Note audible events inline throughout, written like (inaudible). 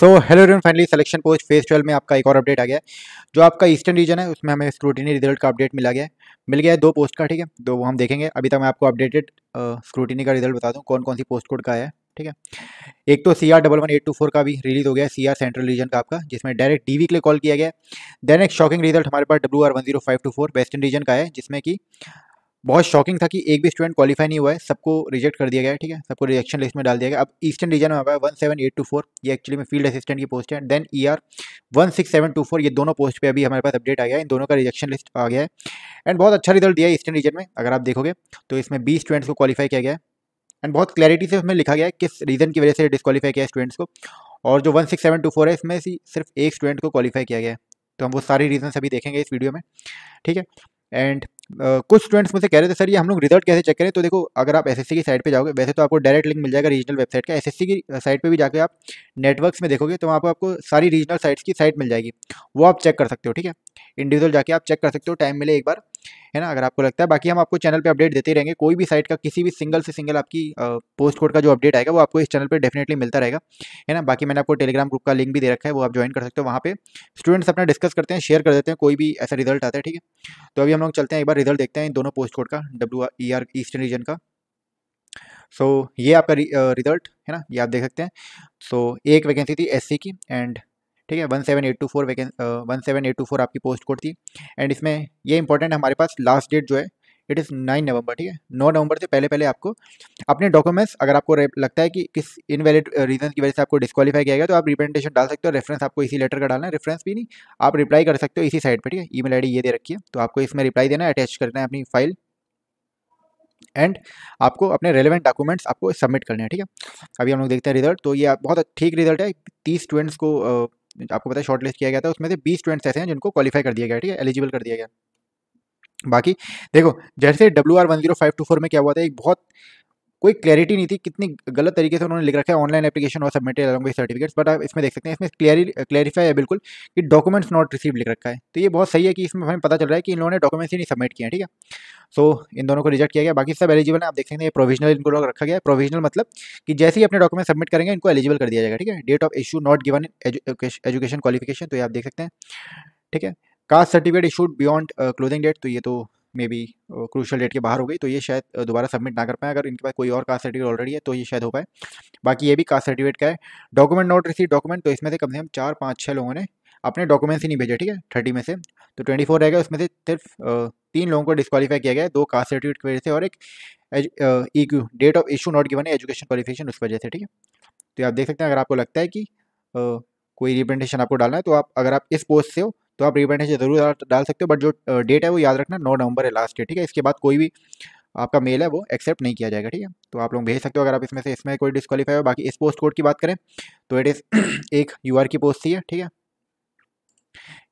सो hello everyone finally selection post phase twelve में आपका एक और अपडेट आ गया जो आपका ईस्टर्न रीजन है उसमें हमें स्क्रूटनी रिजल्ट का अपडेट मिला गया मिल गया है दो पोस्ट का ठीक है दो वो हम देखेंगे अभी तक मैं आपको अपडेटेड स्क्रूटनी का रिजल्ट बता दूँ कौन कौन सी पोस्ट कोड का है ठीक है एक तो C R double one eight two four का भी रिलीज हो गया है सी आर सेंट्रल रीजन का आपका जिसमें डायरेक्ट वी के लिए कॉल किया गया देन एक शॉकिंग रिजल्ट हमारे पास W R one zero five two four western region का है जिसमें कि बहुत शॉकिंग था कि एक भी स्टूडेंट क्वालीफाई नहीं हुआ है सबको रिजेक्ट कर दिया गया ठीक है सबको रिजेक्शन लिस्ट में डाल दिया गया अब ईस्टर्न रीजन में हमारा one seven eight two four ये एक्चुअली में फील्ड असिस्टेंट की पोस्ट है then E R one six seven two four ये दोनों पोस्ट पे अभी हमारे पास अपडेट आ गया है इन दोनों का रिजेक्शन लिस्ट आ गया है एंड बहुत अच्छा रिजल्ट दिया ईस्टर्न रीजन में अगर आप देखोगे तो इसमें बीस स्टूडेंट्स को क्वालीफाई किया गया है एंड बहुत क्लैरिटी से उसमें लिखा गया है किस रीज़न की वजह से डिसक्वालीफाई किया स्टूडेंट्स को और जो one six seven two four है इसमें सिर्फ एक स्टूडेंट को क्वालीफाई किया गया है तो हम वो सारी रीज़न अभी देखेंगे इस वीडियो में ठीक है एंड कुछ स्टूडेंट्स मुझसे कह रहे थे सर ये हम लोग रिजल्ट कैसे चेक करें तो देखो अगर आप एसएससी की साइट पे जाओगे वैसे तो आपको डायरेक्ट लिंक मिल जाएगा रीजनल वेबसाइट का एसएससी की साइट पे भी जाकर आप नेटवर्क्स में देखोगे तो वहाँ पर आपको सारी रीजनल साइट्स की साइट मिल जाएगी वो आप चेक कर सकते हो ठीक है इंडिविजुअल जाके आप चेक कर सकते हो टाइम मिले एक बार है ना अगर आपको लगता है बाकी हम आपको चैनल पे अपडेट देते रहेंगे कोई भी साइट का किसी भी सिंगल से सिंगल आपकी पोस्ट कोड का जो अपडेट आएगा वो आपको इस चैनल पर डेफिनेटली मिलता रहेगा है ना बाकी मैंने आपको टेलीग्राम ग्रुप का लिंक भी दे रखा है वो आप ज्वाइन कर सकते हो वहाँ पे स्टूडेंट्स अपना डिस्कस करते हैं शेयर कर देते हैं कोई भी ऐसा रिजल्ट आता है ठीक है तो अभी हम लोग चलते हैं एक बार रिजल्ट देखते हैं इन दोनों पोस्ट कोड का W E R eastern region का सो ये आपका रिजल्ट है ना ये आप देख सकते हैं सो एक वैकेंसी थी एस की एंड ठीक है one seven eight two four वैकें one seven eight two four आपकी पोस्ट कोड थी एंड इसमें ये इंपॉर्टेंट हमारे पास लास्ट डेट जो है इट इज़ नाइन नवंबर ठीक है नौ नवंबर से पहले पहले आपको अपने डॉक्यूमेंट्स अगर आपको लगता है कि किस इनवैलिड रीजन की वजह से आपको डिस्कालीफाई किया गया तो आप रिप्रेजेंटेशन डाल सकते हो रेफरेंस आपको इसी लेटर का डालना है रेफरेंस भी नहीं आप रिप्लाई कर सकते हो इसी साइड पर ठीक है ई मेल ये दे रखी है तो आपको इसमें रिप्लाई देना है अटैच करना है अपनी फाइल एंड आपको अपने रेलिवेंट डॉक्यूमेंट्स आपको सबमिट करने हैं ठीक है अभी हम लोग देखते हैं रिजल्ट तो ये बहुत ठीक रिजल्ट है तीस स्टूडेंट्स को आपको पता है शॉर्ट लिस्ट किया गया था उसमें से बीस स्टूडेंट्स ऐसे हैं जिनको क्वालिफाई कर दिया गया ठीक है एलिजिबल कर दिया गया बाकी देखो जैसे W R one zero five two four में क्या हुआ था एक बहुत कोई क्लैरिटी नहीं थी कितनी गलत तरीके से उन्होंने लिख रखा है ऑनलाइन एप्लीकेशन और submitted along with certificates but आप इसमें देख सकते हैं इसमें क्लियरी क्लैरिफाई है बिल्कुल कि डॉक्यूमेंट्स नॉट रिसीव लिख रखा है तो ये बहुत सही है कि इसमें हमें पता चल रहा है कि इन लोगों ने डॉक्यूमेंट्स ही नहीं सबमिट किया ठीक है सो so, इन दोनों को रिजेक्ट किया गया बाकी सब एलिजिबल है आप देख सकते हैं प्रोविजनल इनको लोग रखा गया है प्रोविजनल मतलब कि जैसे ही अपने डॉक्यूमेंट सबमिट करेंगे इनको एलिजिबल कर दिया जाएगा ठीक है date of issue not given education qualification तो ये आप देख सकते हैं ठीक है caste certificate issued beyond closing date तो ये तो मे बी क्रूशल डेट के बाहर हो गई तो ये शायद दोबारा सबमिट ना कर पाए अगर इनके पास कोई और कास्ट सर्टिफिकेट ऑलरेडी है तो ये शायद हो पाए बाकी ये भी कास्ट सर्टिफिकेट का है डॉक्यूमेंट नॉट रिसीव डॉक्यूमेंट तो इसमें से कम से कम चार पाँच छः लोगों ने अपने डॉक्यूमेंट्स ही नहीं भेजे ठीक है थर्टी में से तो ट्वेंटी फोर रह उसमें से सिर्फ तीन लोगों को डिस्कालीफाई किया गया है दो कास्ट सर्टिफिकेट की वजह से और एक date of issue not given है एजुकेशन क्वालिफिकेशन उस वजह से ठीक है तो आप देख सकते हैं अगर आपको लगता है कि कोई रिप्रेजेंटेशन आपको डालना है तो आप अगर आप इस पोस्ट से हो तो आप रीपेंटेंस जरूर डाल सकते हो बट जो डेट है वो याद रखना नौ नवंबर है लास्ट डेट ठीक है इसके बाद कोई भी आपका मेल है वो एक्सेप्ट नहीं किया जाएगा ठीक है तो आप लोग भेज सकते हो अगर आप इसमें से इसमें कोई डिस्कालीफाई हो बाकी इस पोस्ट कोड की बात करें तो इट इज़ (clears throat) एक यू की पोस्ट थी है ठीक है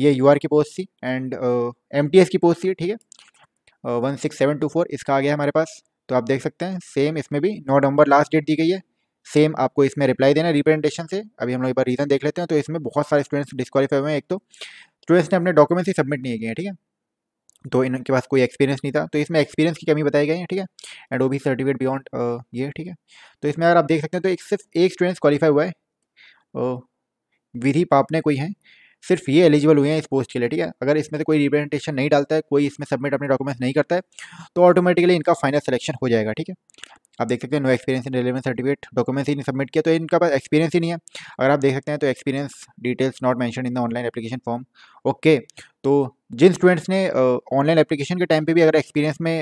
ये यू की पोस्ट थी एंड एम uh, की पोस्ट थी ठीक है one six seven two four इसका आ गया हमारे पास तो आप देख सकते हैं सेम इसमें भी नौ नवंबर लास्ट डेट दी गई है सेम आपको इसमें रिप्लाई देना है रिप्रेजेंटेशन से अभी हम लोग एक बार रीज़न देख लेते हैं तो इसमें बहुत सारे स्टूडेंट्स डिस्कालीफाई हुए हैं एक तो स्टूडेंट्स ने अपने डॉक्यूमेंट्स ही सबमिट नहीं किए हैं ठीक है तो इनके पास कोई एक्सपीरियंस नहीं था तो इसमें एक्सपीरियंस की कमी बताई गई है ठीक है and O B certificate beyond ये ठीक है तो इसमें अगर आप देख सकते हैं तो एक सिर्फ एक स्टूडेंट्स क्वालिफाई हुआ है विधि पापने कोई हैं सिर्फ ये एलिजिबल हुए हैं इस पोस्ट के लिए ठीक है अगर इसमें से कोई रिप्रेजेंटेशन नहीं डालता है कोई इसमें सबमिट अपने डॉक्यूमेंट्स नहीं करता है तो ऑटोमेटिकली इनका फाइनल सिलेक्शन हो जाएगा ठीक है आप देख सकते हैं no experience in relevance certificate documents ही नहीं सबमिट किया तो इनका पास एक्सपीरियंस ही नहीं है अगर आप देख सकते हैं तो experience details not mentioned in the online application form okay तो जिन स्टूडेंट्स ने ऑनलाइन एप्लीकेशन के टाइम पे भी अगर एक्सपीरियंस में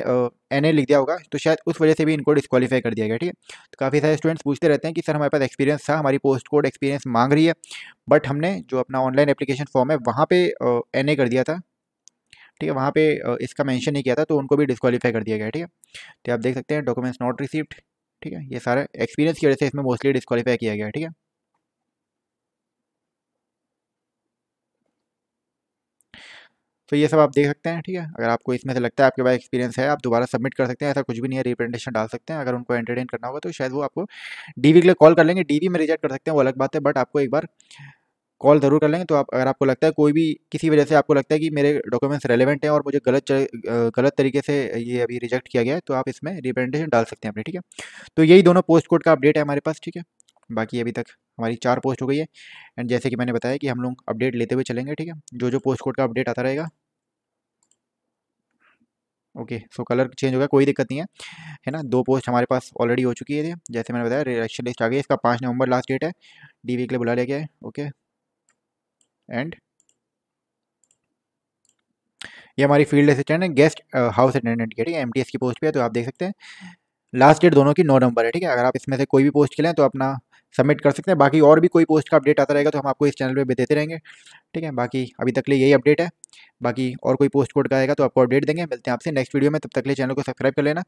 एन ए लिख दिया होगा तो शायद उस वजह से भी इनको डिस्कालीफाई कर दिया गया ठीक है तो काफ़ी सारे स्टूडेंट्स पूछते रहते हैं कि सर हमारे पास एक्सपीरियंस था हमारी पोस्ट कोड एक्सपीरियंस मांग रही है बट हमने जो अपना ऑनलाइन एप्लीकेशन फॉर्म है वहाँ पर एन ए कर दिया था ठीक है वहाँ पे इसका मेंशन नहीं किया था तो उनको भी डिस्कालीफाई कर दिया गया ठीक है तो आप देख सकते हैं डॉक्यूमेंट्स नॉट रिसीव्ड ठीक है ये सारा एक्सपीरियंस की वजह से इसमें मोस्टली डिस्कालीफाई किया गया ठीक है तो ये सब आप देख सकते हैं ठीक है अगर आपको इसमें से लगता है आपके पास एक्सपीरियंस है आप दोबारा सबमिट कर सकते हैं ऐसा कुछ भी नहीं है रिप्रेजेंटेशन डाल सकते हैं अगर उनको एंटरटेन करना होगा तो शायद वो आपको डीवी के लिए कॉल कर लेंगे डीवी में रिजेक्ट कर सकते हैं वो अलग बात है बट आपको एक बार कॉल ज़रूर कर लेंगे तो आप अगर आपको लगता है कोई भी किसी वजह से आपको लगता है कि मेरे डॉक्यूमेंट्स रेलिवेंट हैं और मुझे गलत गलत तरीके से ये अभी रिजेक्ट किया गया है तो आप इसमें रिप्रेजेंटेशन डाल सकते हैं अपने ठीक है तो यही दोनों पोस्ट कोड का अपडेट है हमारे पास ठीक है बाकी अभी तक हमारी चार पोस्ट हो गई है एंड जैसे कि मैंने बताया कि हम लोग अपडेट लेते हुए चलेंगे ठीक है जो जो पोस्ट कोड का अपडेट आता रहेगा ओके सो कलर चेंज हो गया कोई दिक्कत नहीं है है ना दो पोस्ट हमारे पास ऑलरेडी हो चुकी है जैसे मैंने बताया रिलेक्शन लिस्ट आ गई इसका पाँच नवंबर लास्ट डेट है डी वी के लिए बुला लिया गया है ओके एंड ये हमारी फील्ड असिस्टेंट है गेस्ट हाउस अटेंडेंट की ठीक है एम की पोस्ट पे है तो आप देख सकते हैं लास्ट डेट दोनों की नौ नंबर है ठीक है अगर आप इसमें से कोई भी पोस्ट के लें तो अपना सबमिट कर सकते हैं बाकी और भी कोई पोस्ट का अपडेट आता रहेगा तो हम आपको इस चैनल पे भी देते रहेंगे ठीक है बाकी अभी तक लिए यही अपडेट है बाकी और कोई पोस्ट कोड का आएगा तो आपको अपडेट देंगे मिलते हैं आपसे नेक्स्ट वीडियो में तब तक लिए चैनल को सब्सक्राइब कर लेना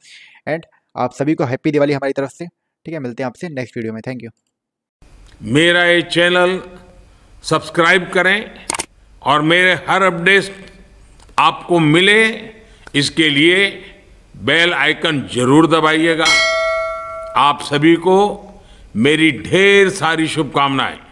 एंड आप सभी को हैप्पी दिवाली हमारी तरफ से ठीक है मिलते हैं आपसे नेक्स्ट वीडियो में थैंक यू मेरा ये चैनल सब्सक्राइब करें और मेरे हर अपडेट आपको मिले इसके लिए बेल आइकन जरूर दबाइएगा आप सभी को मेरी ढेर सारी शुभकामनाएं